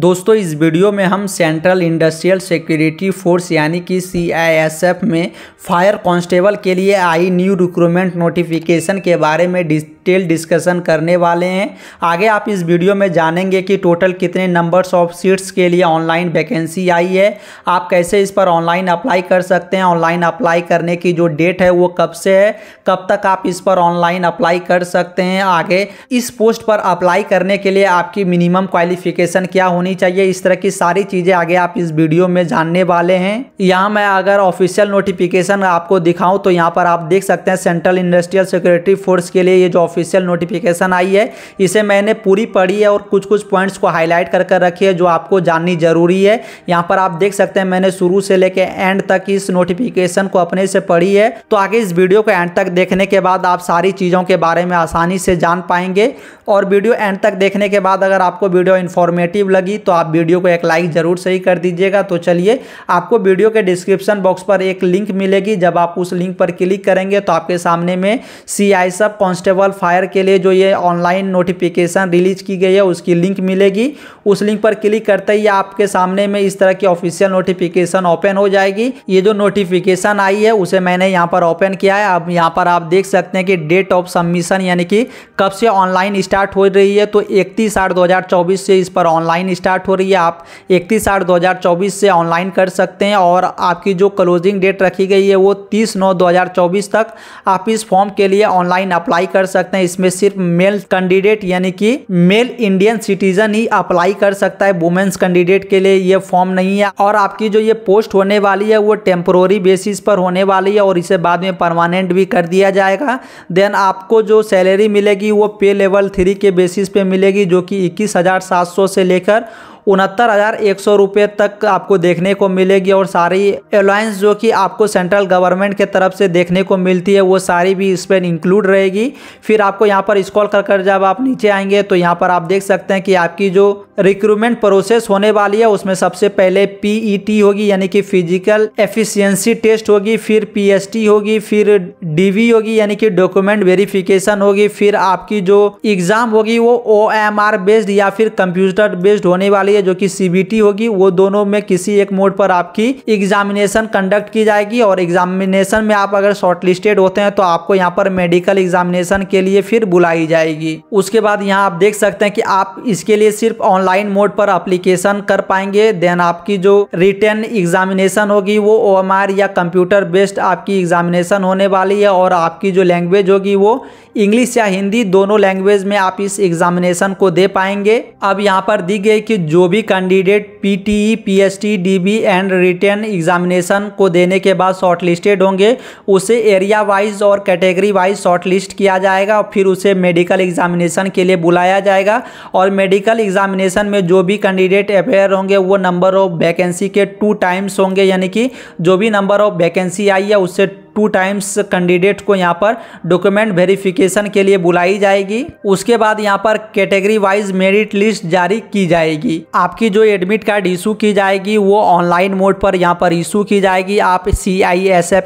दोस्तों इस वीडियो में हम सेंट्रल इंडस्ट्रियल सिक्योरिटी फोर्स यानी कि सीआईएसएफ में फायर कांस्टेबल के लिए आई न्यू रिक्रूटमेंट नोटिफिकेशन के बारे में डिटेल डिस्कशन करने वाले हैं आगे आप इस वीडियो में जानेंगे कि टोटल कितने नंबर्स ऑफ सीट्स के लिए ऑनलाइन वैकेंसी आई है आप कैसे इस पर ऑनलाइन अप्लाई कर सकते हैं ऑनलाइन अप्लाई करने की जो डेट है वो कब से है कब तक आप इस पर ऑनलाइन अप्लाई कर सकते हैं आगे इस पोस्ट पर अप्लाई करने के लिए आपकी मिनिमम क्वालिफिकेशन क्या होनी चाहिए इस तरह की सारी चीज़ें आगे आप इस वीडियो में जानने वाले हैं यहाँ मैं अगर ऑफिशियल नोटिफिकेशन आपको दिखाऊं तो यहाँ पर आप देख सकते हैं सेंट्रल इंडस्ट्रियल सिक्योरिटी फोर्स के लिए ये जो ऑफिशियल नोटिफिकेशन आई है इसे मैंने पूरी पढ़ी है और कुछ कुछ पॉइंट्स को हाईलाइट कर कर रखी है जो आपको जाननी ज़रूरी है यहाँ पर आप देख सकते हैं मैंने शुरू से लेकर एंड तक इस नोटिफिकेशन को अपने से पढ़ी है तो आगे इस वीडियो को एंड तक देखने के बाद आप सारी चीज़ों के बारे में आसानी से जान पाएंगे और वीडियो एंड तक देखने के बाद अगर आपको वीडियो इन्फॉर्मेटिव लगी लगी तो आप वीडियो को एक लाइक ज़रूर सही कर दीजिएगा तो चलिए आपको वीडियो के डिस्क्रिप्शन बॉक्स पर एक लिंक मिलेगी जब आप उस लिंक पर क्लिक करेंगे तो आपके सामने में सी आई सब कॉन्स्टेबल फायर के लिए जो ये ऑनलाइन नोटिफिकेशन रिलीज की गई है उसकी लिंक मिलेगी उस लिंक पर क्लिक करते ही आपके सामने में इस तरह की ऑफिशियल नोटिफिकेशन ओपन हो जाएगी ये जो नोटिफिकेशन आई है उसे मैंने यहाँ पर ओपन किया है अब यहाँ पर आप देख सकते हैं कि डेट ऑफ सबमिशन यानी कि कब से ऑनलाइन स्टार्ट हो रही है तो इकतीस आठ दो से इस पर ऑनलाइन स्टार्ट हो रही है आप इकतीस आठ दो हज़ार चौबीस से ऑनलाइन कर सकते हैं और आपकी जो क्लोजिंग डेट रखी गई है वो तीस नौ दो हज़ार चौबीस तक आप इस फॉर्म के लिए ऑनलाइन अप्लाई कर सकते हैं इसमें सिर्फ मेल कैंडिडेट यानी कि मेल इंडियन सिटीजन ही अप्लाई कर सकता है वुमेन्स कैंडिडेट के लिए ये फॉर्म नहीं है और आपकी जो ये पोस्ट होने वाली है वो टेम्पोरी बेसिस पर होने वाली है और इसे बाद में परमानेंट भी कर दिया जाएगा देन आपको जो सैलरी मिलेगी वो पे लेवल थ्री के बेसिस पे मिलेगी जो कि इक्कीस से लेकर अंदर उनहत्तर हज़ार एक सौ रुपये तक आपको देखने को मिलेगी और सारी अलायंस जो कि आपको सेंट्रल गवर्नमेंट के तरफ से देखने को मिलती है वो सारी भी इस पर इंक्लूड रहेगी फिर आपको यहाँ पर स्कॉल कर कर जब आप नीचे आएंगे तो यहाँ पर आप देख सकते हैं कि आपकी जो रिक्रूटमेंट प्रोसेस होने वाली है उसमें सबसे पहले पीईटी e होगी यानी कि फिजिकल एफिशिएंसी टेस्ट होगी फिर पीएसटी होगी फिर डीवी होगी यानी कि डॉक्यूमेंट वेरिफिकेशन होगी फिर आपकी जो एग्जाम होगी वो ओएमआर बेस्ड या फिर कंप्यूटर बेस्ड होने वाली है जो कि सीबीटी होगी वो दोनों में किसी एक मोड पर आपकी एग्जामिनेशन कंडक्ट की जाएगी और एग्जामिनेशन में आप अगर शॉर्टलिस्टेड होते हैं तो आपको यहाँ पर मेडिकल एग्जामिनेशन के लिए फिर बुलाई जाएगी उसके बाद यहाँ आप देख सकते हैं कि आप इसके लिए सिर्फ ऑनलाइन ऑनलाइन मोड पर अप्लीकेशन कर पाएंगे देन आपकी जो रिटर्न एग्जामिनेशन होगी वो ओ या कंप्यूटर बेस्ड आपकी एग्जामिनेशन होने वाली है और आपकी जो लैंग्वेज होगी वो इंग्लिश या हिंदी दोनों लैंग्वेज में आप इस एग्जामिनेशन को दे पाएंगे अब यहाँ पर दी गई कि जो भी candidate P T E P H T D B and written examination को देने के बाद शॉर्टलिस्टेड होंगे उसे एरिया वाइज और कैटेगरी वाइज शॉर्टलिस्ट किया जाएगा और फिर उसे मेडिकल एग्जामिनेशन के लिए बुलाया जाएगा और मेडिकल एग्जामिनेशन एग्जामिनेशन में जो भी कैंडिडेट अपेयर होंगे वो नंबर ऑफ वैकेंसी के टू टाइम्स होंगे यानी कि जो भी नंबर ऑफ वैकेंसी आई है उससे टू टाइम्स कैंडिडेट को यहाँ पर डॉक्यूमेंट वेरिफिकेशन के लिए बुलाई जाएगी उसके बाद यहाँ पर कैटेगरी वाइज मेरिट लिस्ट जारी की जाएगी आपकी जो एडमिट कार्ड इशू की जाएगी वो ऑनलाइन मोड पर यहाँ पर इशू की जाएगी आप सी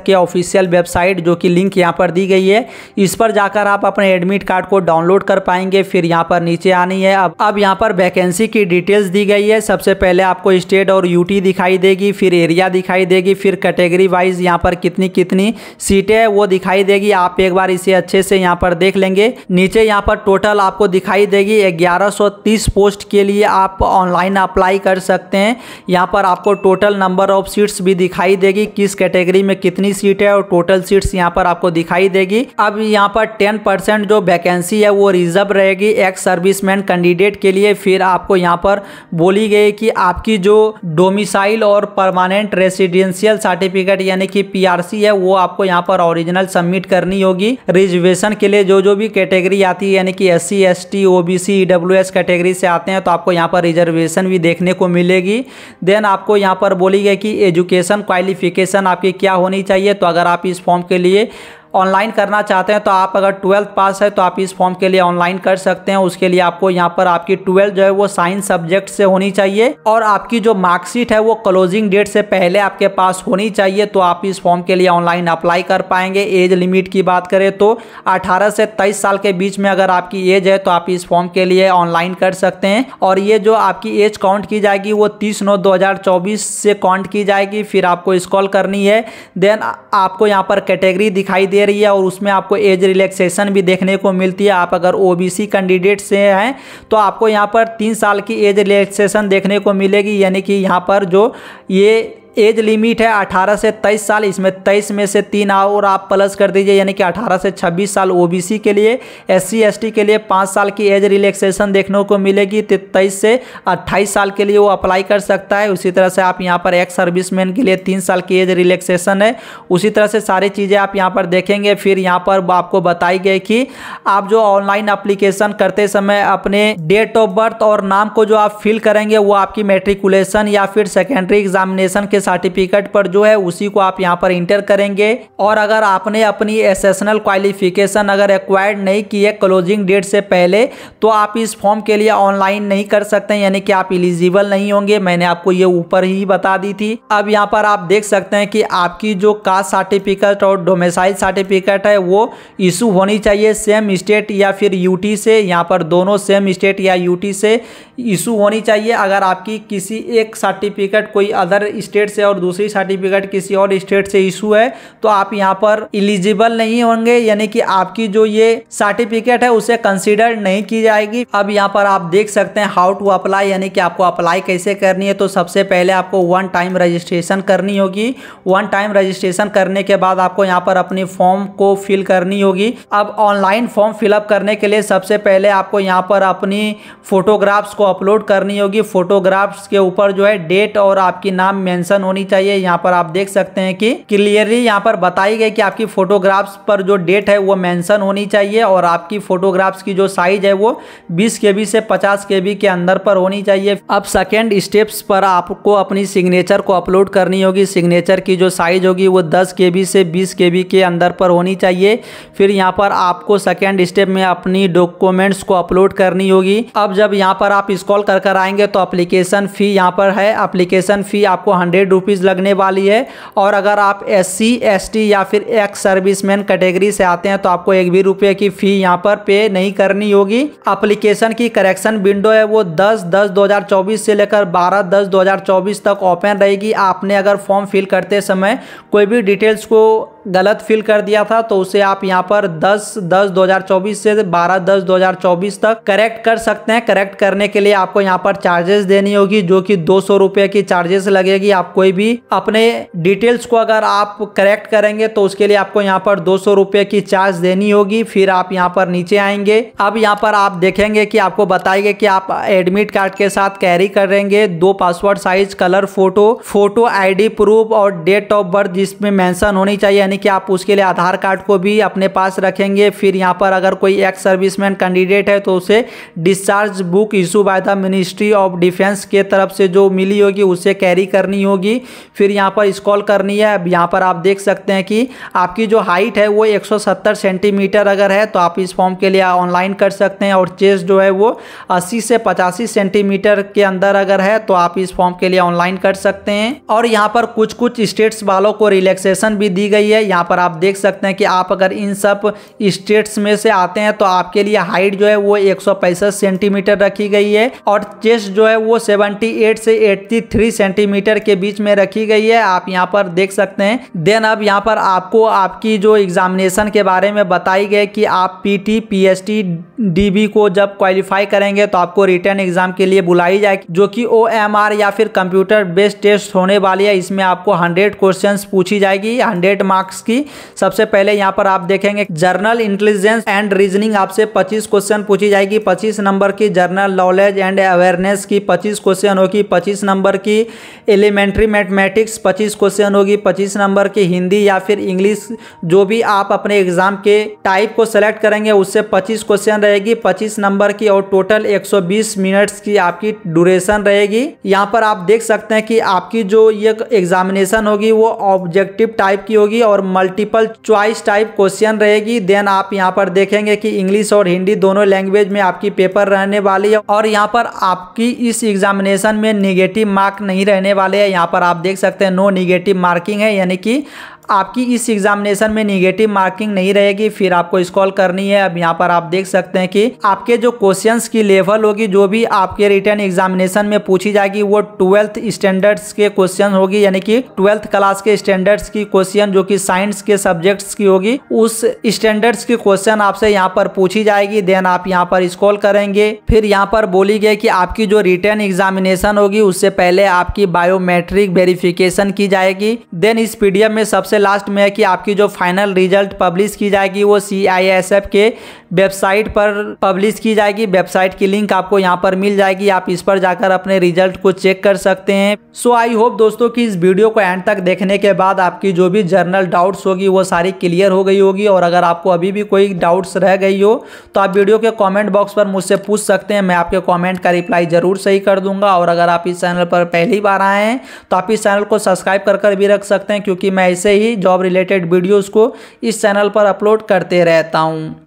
के ऑफिशियल वेबसाइट जो कि लिंक यहाँ पर दी गई है इस पर जाकर आप अपने एडमिट कार्ड को डाउनलोड कर पाएंगे फिर यहाँ पर नीचे आनी है अब अब यहाँ पर वैकेंसी की डिटेल्स दी गई है सबसे पहले आपको स्टेट और यूटी दिखाई देगी फिर एरिया दिखाई देगी फिर कैटेगरी वाइज यहाँ पर कितनी कितनी सीटें वो दिखाई देगी आप एक बार इसे अच्छे से यहाँ पर देख लेंगे नीचे यहाँ पर टोटल आपको दिखाई देगी 1130 पोस्ट के लिए आप ऑनलाइन अप्लाई कर सकते हैं यहाँ पर आपको टोटल नंबर ऑफ सीट्स भी दिखाई देगी किस कैटेगरी में कितनी सीट है और टोटल सीट्स यहाँ पर आपको दिखाई देगी अब यहाँ पर टेन परसेंट जो वैकेंसी है वो रिजर्व रहेगी एक्स सर्विसमैन कैंडिडेट के लिए फिर आपको यहाँ पर बोली गई कि आपकी जो डोमिसाइल और परमानेंट रेसिडेंशियल सर्टिफिकेट यानी कि पी है वो आपको यहाँ पर ओरिजिनल सबमिट करनी होगी रिजर्वेशन के लिए जो जो भी कैटेगरी आती है यानी कि S C S T O B C W S category से आते हैं तो आपको यहाँ पर रिजर्वेशन भी देखने को मिलेगी देन आपको यहाँ पर बोली गई कि एजुकेशन क्वालिफिकेशन आपकी क्या होनी चाहिए तो अगर आप इस फॉर्म के लिए ऑनलाइन करना चाहते हैं तो आप अगर ट्वेल्थ पास है तो आप इस फॉर्म के लिए ऑनलाइन कर सकते हैं उसके लिए आपको यहाँ पर आपकी ट्वेल्थ जो है वो साइंस सब्जेक्ट से होनी चाहिए और आपकी जो मार्कशीट है वो क्लोजिंग डेट से पहले आपके पास होनी चाहिए तो आप इस फॉर्म के लिए ऑनलाइन अप्लाई कर पाएंगे एज लिमिट की बात करें तो अठारह से तेईस साल के बीच में अगर आपकी एज है तो आप इस फॉर्म के लिए ऑनलाइन कर सकते हैं और ये जो आपकी एज काउंट की जाएगी वो तीस नौ दो से काउंट की जाएगी फिर आपको स्कॉल करनी है देन आपको यहाँ पर कैटेगरी दिखाई दे रही है और उसमें आपको एज रिलैक्सेशन भी देखने को मिलती है आप अगर ओबीसी कैंडिडेट से हैं तो आपको यहाँ पर तीन साल की एज रिलैक्सेशन देखने को मिलेगी यानी कि यहाँ पर जो ये एज लिमिट है 18 से 23 साल इसमें 23 में से तीन और आप प्लस कर दीजिए यानी कि 18 से 26 साल ओबीसी के लिए एससी एसटी के लिए पाँच साल की एज रिलैक्सेशन देखने को मिलेगी तो तेईस से अट्ठाईस साल के लिए वो अप्लाई कर सकता है उसी तरह से आप यहाँ पर एक्स सर्विसमैन के लिए तीन साल की एज रिलैक्सेशन है उसी तरह से सारी चीज़ें आप यहाँ पर देखेंगे फिर यहाँ पर आपको बताई गई कि आप जो ऑनलाइन अप्लीकेशन करते समय अपने डेट ऑफ बर्थ और नाम को जो आप फिल करेंगे वो आपकी मेट्रिकुलेशन या फिर सेकेंडरी एग्जामिनेशन के सर्टिफिकेट पर जो है उसी को आप यहाँ पर इंटर करेंगे और अगर आपने अपनी एसेसनल क्वालिफिकेशन अगर एक्वायर्ड नहीं की है क्लोजिंग डेट से पहले तो आप इस फॉर्म के लिए ऑनलाइन नहीं कर सकते यानी कि आप इलिजिबल नहीं होंगे मैंने आपको ये ऊपर ही बता दी थी अब यहाँ पर आप देख सकते हैं कि आपकी जो कास्ट सर्टिफिकेट और डोमेसाइल सर्टिफिकेट है वो इशू होनी चाहिए सेम स्टेट या फिर यूटी से यहाँ पर दोनों सेम स्टेट या यूटी से इशू होनी चाहिए अगर आपकी किसी एक सर्टिफिकेट कोई अदर स्टेट से और दूसरी सर्टिफिकेट किसी और स्टेट से इशू है तो आप यहाँ पर इलिजिबल नहीं होंगे यानी कि आपकी जो ये सर्टिफिकेट है उसे कंसिडर नहीं की जाएगी अब यहाँ पर आप देख सकते हैं हाउ टू अप्लाई यानी कि आपको अप्लाई कैसे करनी है तो सबसे पहले आपको वन टाइम रजिस्ट्रेशन करनी होगी वन टाइम रजिस्ट्रेशन करने के बाद आपको यहाँ पर अपनी फॉर्म को फिल करनी होगी अब ऑनलाइन फॉर्म फिलअप करने के लिए सबसे पहले आपको यहाँ पर अपनी फोटोग्राफ्स को अपलोड करनी होगी फोटोग्राफ्स के ऊपर जो है डेट और आपकी नाम मेंशन होनी चाहिए यहाँ पर आप देख सकते हैं कि क्लियरली यहाँ पर बताई गई कि आपकी फोटोग्राफ्स पर जो डेट है वो मेंशन होनी चाहिए और आपकी फोटोग्राफ्स की जो साइज है वो बीस के से पचास के के अंदर पर होनी चाहिए अब सेकेंड स्टेप्स पर आपको अपनी सिग्नेचर को अपलोड करनी होगी सिग्नेचर की जो साइज होगी वो दस के से बीस के के अंदर पर होनी चाहिए फिर यहाँ पर आपको सेकेंड स्टेप में अपनी डॉक्यूमेंट्स को अपलोड करनी होगी अब जब यहाँ पर आप स्कॉल कर कर आएंगे तो अप्लीकेशन फ़ी यहाँ पर है अप्लीकेशन फ़ी आपको हंड्रेड रुपीज़ लगने वाली है और अगर आप एस सी एस टी या फिर एक्स सर्विसमैन कैटेगरी से आते हैं तो आपको एक भी रुपये की फ़ी यहाँ पर पे नहीं करनी होगी अप्लीकेशन की करेक्शन विंडो है वो दस दस दो हज़ार चौबीस से लेकर बारह दस दो हज़ार चौबीस तक ओपन रहेगी आपने अगर फॉर्म फिल करते समय कोई भी डिटेल्स को गलत फिल कर दिया था तो उसे आप यहाँ पर 10 10 2024 से 12 10 2024 तक करेक्ट कर सकते हैं करेक्ट करने के लिए आपको यहाँ पर चार्जेस देनी होगी जो कि दो सौ की चार्जेस लगेगी आप कोई भी अपने डिटेल्स को अगर आप करेक्ट करेंगे तो उसके लिए आपको यहाँ पर दो सौ की चार्ज देनी होगी फिर आप यहाँ पर नीचे आएंगे अब यहाँ पर आप देखेंगे कि आपको बताएंगे कि आप एडमिट कार्ड के साथ कैरी करेंगे दो passport size colour photo photo ID proof और डेट ऑफ बर्थ जिसमें मैंशन होनी चाहिए यानी यानी कि आप उसके लिए आधार कार्ड को भी अपने पास रखेंगे फिर यहाँ पर अगर कोई एक्स सर्विसमैन कैंडिडेट है तो उसे discharge book issue by the ministry of defence के तरफ से जो मिली होगी उसे कैरी करनी होगी फिर यहाँ पर स्कॉल करनी है अब यहाँ पर आप देख सकते हैं कि आपकी जो हाइट है वो एक सेंटीमीटर अगर है तो आप इस फॉर्म के लिए ऑनलाइन कर सकते हैं और चेस्ट जो है वो अस्सी से पचासी सेंटीमीटर के अंदर अगर है तो आप इस फॉर्म के लिए ऑनलाइन कर सकते हैं और यहाँ पर कुछ कुछ स्टेट्स वालों को रिलैक्सेशन भी दी गई है यहाँ पर आप देख सकते हैं कि आप अगर इन सब स्टेट्स में से आते हैं तो आपके लिए हाइट जो है वो एक सेंटीमीटर रखी गई है और चेस्ट जो है वो 78 से 83 सेंटीमीटर के बीच में रखी गई है आप यहाँ पर देख सकते हैं देन अब यहाँ पर आपको आपकी जो एग्जामिनेशन के बारे में बताई गई कि आप पीटी पीएसटी डीबी को जब क्वालिफाई करेंगे तो आपको रिटर्न एग्जाम के लिए बुलाई जाएगी जो कि ओ या फिर कंप्यूटर बेस्ड टेस्ट होने वाली है इसमें आपको हंड्रेड क्वेश्चन पूछी जाएगी हंड्रेड मार्क्स मार्क्स की सबसे पहले यहाँ पर आप देखेंगे जर्नल इंटेलिजेंस एंड रीजनिंग आपसे पच्चीस क्वेश्चन पूछी जाएगी पच्चीस नंबर की जर्नल नॉलेज एंड अवेयरनेस की पच्चीस क्वेश्चन होगी पच्चीस नंबर की एलिमेंट्री मैथमेटिक्स पच्चीस क्वेश्चन होगी पच्चीस नंबर की हिंदी या फिर इंग्लिश जो भी आप अपने एग्जाम के टाइप को सेलेक्ट करेंगे उससे पच्चीस क्वेश्चन रहेगी पच्चीस नंबर की और टोटल एक मिनट्स की आपकी ड्यूरेशन रहेगी यहाँ पर आप देख सकते हैं कि आपकी जो ये एग्जामिनेशन होगी वो ऑब्जेक्टिव टाइप की होगी और और मल्टीपल च्वाइस टाइप क्वेश्चन रहेगी देन आप यहाँ पर देखेंगे कि इंग्लिश और हिंदी दोनों लैंग्वेज में आपकी पेपर रहने वाली है और यहाँ पर आपकी इस एग्जामिनेशन में निगेटिव मार्क नहीं रहने वाले हैं यहाँ पर आप देख सकते हैं नो निगेटिव मार्किंग है यानी कि आपकी इस एग्जामिनेशन में निगेटिव मार्किंग नहीं रहेगी फिर आपको स्कॉल करनी है अब यहाँ पर आप देख सकते हैं कि आपके जो क्वेश्चंस की लेवल होगी जो भी आपके रिटर्न एग्जामिनेशन में पूछी जाएगी वो ट्वेल्थ स्टैंडर्ड्स के क्वेश्चन होगी यानी कि ट्वेल्थ क्लास के स्टैंडर्ड्स की क्वेश्चन जो कि साइंस के सब्जेक्ट्स की होगी उस स्टैंडर्ड्स की क्वेश्चन आपसे यहाँ पर पूछी जाएगी देन आप यहाँ पर स्कॉल करेंगे फिर यहाँ पर बोली गई कि आपकी जो रिटर्न एग्जामिनेशन होगी उससे पहले आपकी बायोमेट्रिक वेरिफिकेशन की जाएगी देन इस पीडीएफ में सबसे सबसे लास्ट में है कि आपकी जो फाइनल रिजल्ट पब्लिश की जाएगी वो सी के वेबसाइट पर पब्लिश की जाएगी वेबसाइट की लिंक आपको यहाँ पर मिल जाएगी आप इस पर जाकर अपने रिजल्ट को चेक कर सकते हैं सो आई होप दोस्तों कि इस वीडियो को एंड तक देखने के बाद आपकी जो भी जर्नल डाउट्स होगी वो सारी क्लियर हो गई होगी और अगर आपको अभी भी कोई डाउट्स रह गई हो तो आप वीडियो के कॉमेंट बॉक्स पर मुझसे पूछ सकते हैं मैं आपके कॉमेंट का रिप्लाई ज़रूर सही कर दूंगा और अगर आप इस चैनल पर पहली बार आए हैं तो आप इस चैनल को सब्सक्राइब कर भी रख सकते हैं क्योंकि मैं ऐसे ही जॉब रिलेटेड वीडियोज़ को इस चैनल पर अपलोड करते रहता हूँ